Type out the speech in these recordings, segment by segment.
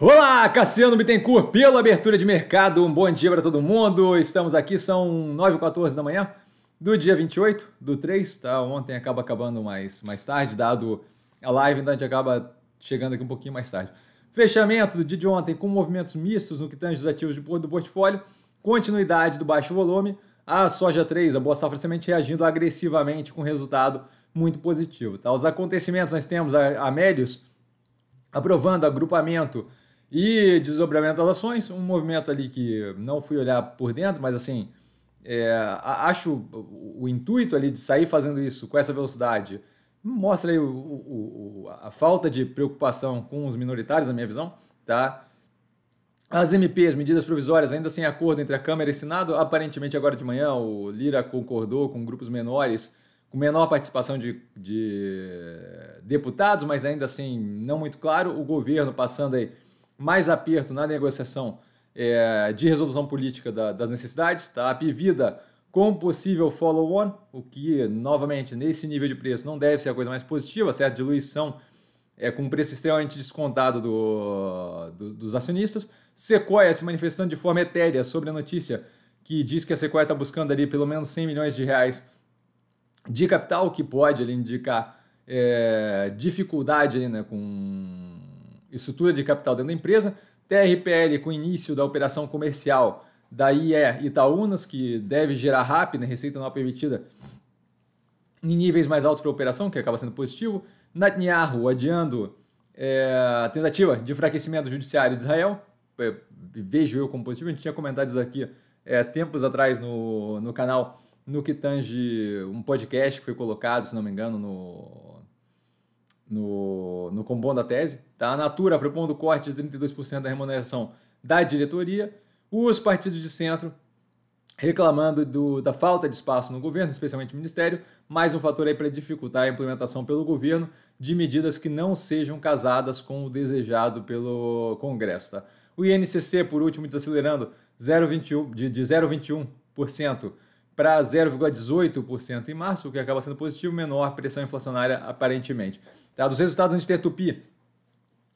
Olá, Cassiano Bittencourt, pela abertura de mercado. Um bom dia para todo mundo. Estamos aqui, são 9h14 da manhã do dia 28 do 3, tá? Ontem acaba acabando mais, mais tarde, dado a live, então a gente acaba chegando aqui um pouquinho mais tarde. Fechamento do dia de ontem com movimentos mistos no que tange os ativos do portfólio, continuidade do baixo volume, a soja 3, a boa safra semente reagindo agressivamente com resultado muito positivo, tá? Os acontecimentos nós temos a, a aprovando agrupamento e desdobramento das ações, um movimento ali que não fui olhar por dentro, mas assim, é, acho o intuito ali de sair fazendo isso com essa velocidade mostra aí o, o, o, a falta de preocupação com os minoritários, na minha visão, tá? As MPs, medidas provisórias, ainda sem acordo entre a Câmara e o Senado, aparentemente agora de manhã o Lira concordou com grupos menores, com menor participação de, de deputados, mas ainda assim não muito claro, o governo passando aí mais aperto na negociação é, de resolução política da, das necessidades, tá? a Pivida com possível follow-on, o que, novamente, nesse nível de preço não deve ser a coisa mais positiva, certo? Diluição é, com um preço extremamente descontado do, do, dos acionistas. Sequoia se manifestando de forma etérea sobre a notícia que diz que a Sequoia está buscando ali pelo menos 100 milhões de reais de capital, que pode ali indicar é, dificuldade ali, né, com estrutura de capital dentro da empresa, TRPL com início da operação comercial da IE Itaúnas, que deve gerar RAP, né, receita não permitida, em níveis mais altos para a operação, que acaba sendo positivo. Netanyahu adiando é, a tentativa de enfraquecimento judiciário de Israel, é, vejo eu como positivo, a gente tinha comentado isso aqui é, tempos atrás no, no canal, no que tange um podcast que foi colocado, se não me engano, no no, no compondo da tese. Tá? A Natura propondo corte de 32% da remuneração da diretoria. Os partidos de centro reclamando do, da falta de espaço no governo, especialmente no ministério, mais um fator aí para dificultar a implementação pelo governo de medidas que não sejam casadas com o desejado pelo Congresso. Tá? O INCC, por último, desacelerando 0,21, de, de 0,21% para 0,18% em março, o que acaba sendo positivo, menor pressão inflacionária aparentemente. Tá? Dos resultados, a gente tem a Tupi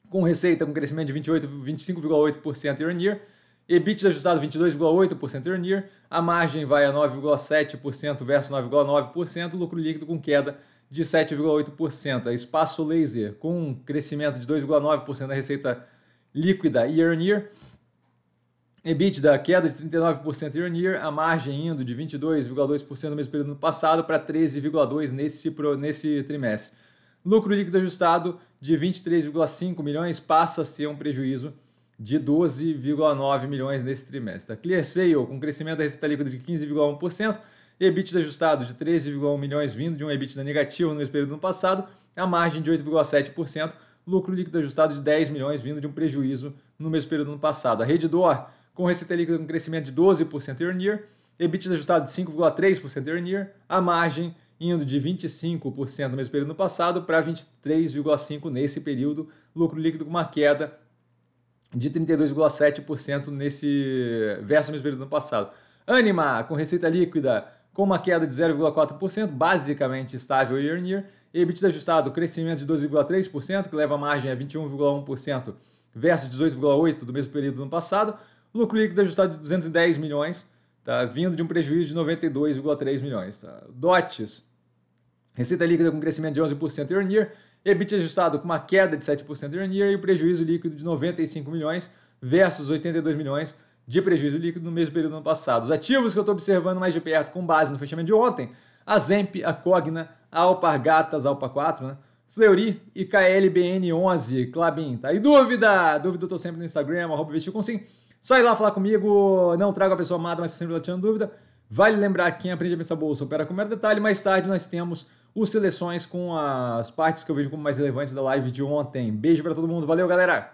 com receita com crescimento de 25,8% year on year, EBITDA ajustado 22,8% year on year, a margem vai a 9,7% versus 9,9%, lucro líquido com queda de 7,8%. A é Espaço Laser com crescimento de 2,9% da receita líquida year on year, EBITDA, queda de 39% year on year, a margem indo de 22,2% no mesmo período do ano passado para 13,2% nesse, nesse trimestre. Lucro líquido ajustado de 23,5 milhões passa a ser um prejuízo de 12,9 milhões nesse trimestre. A Clear Sale, com crescimento da receita líquida de 15,1%, EBITDA ajustado de 13,1 milhões vindo de um EBITDA negativo no mesmo período do ano passado, a margem de 8,7%, lucro líquido ajustado de 10 milhões vindo de um prejuízo no mesmo período do ano passado. A Redditor com receita líquida com crescimento de 12% year on year, EBITDA ajustado de 5,3% year on year, a margem indo de 25% no mesmo período no passado para 23,5% nesse período, lucro líquido com uma queda de 32,7% nesse versus o mesmo período no passado. Anima, com receita líquida com uma queda de 0,4%, basicamente estável year on year, EBITDA ajustado, crescimento de 12,3%, que leva a margem a 21,1% versus 18,8% do mesmo período no passado, Lucro líquido ajustado de 210 milhões, tá? vindo de um prejuízo de 92,3 milhões. Tá? DOTs, receita líquida com crescimento de 11% year on year, EBIT ajustado com uma queda de 7% year on year e o prejuízo líquido de 95 milhões versus 82 milhões de prejuízo líquido no mesmo período do ano passado. Os ativos que eu estou observando mais de perto com base no fechamento de ontem, a Zemp, a Cogna, a Alpargatas, a Alpa 4, né? Fleury e KLBN11, Clabin, tá? E dúvida? Dúvida eu estou sempre no Instagram, arroba investir com sim. Só ir lá falar comigo, não trago a pessoa amada, mas sempre tinha dúvida. Vale lembrar que quem aprende a pensar bolsa opera com mero detalhe. Mais tarde nós temos os seleções com as partes que eu vejo como mais relevantes da live de ontem. Beijo para todo mundo, valeu galera!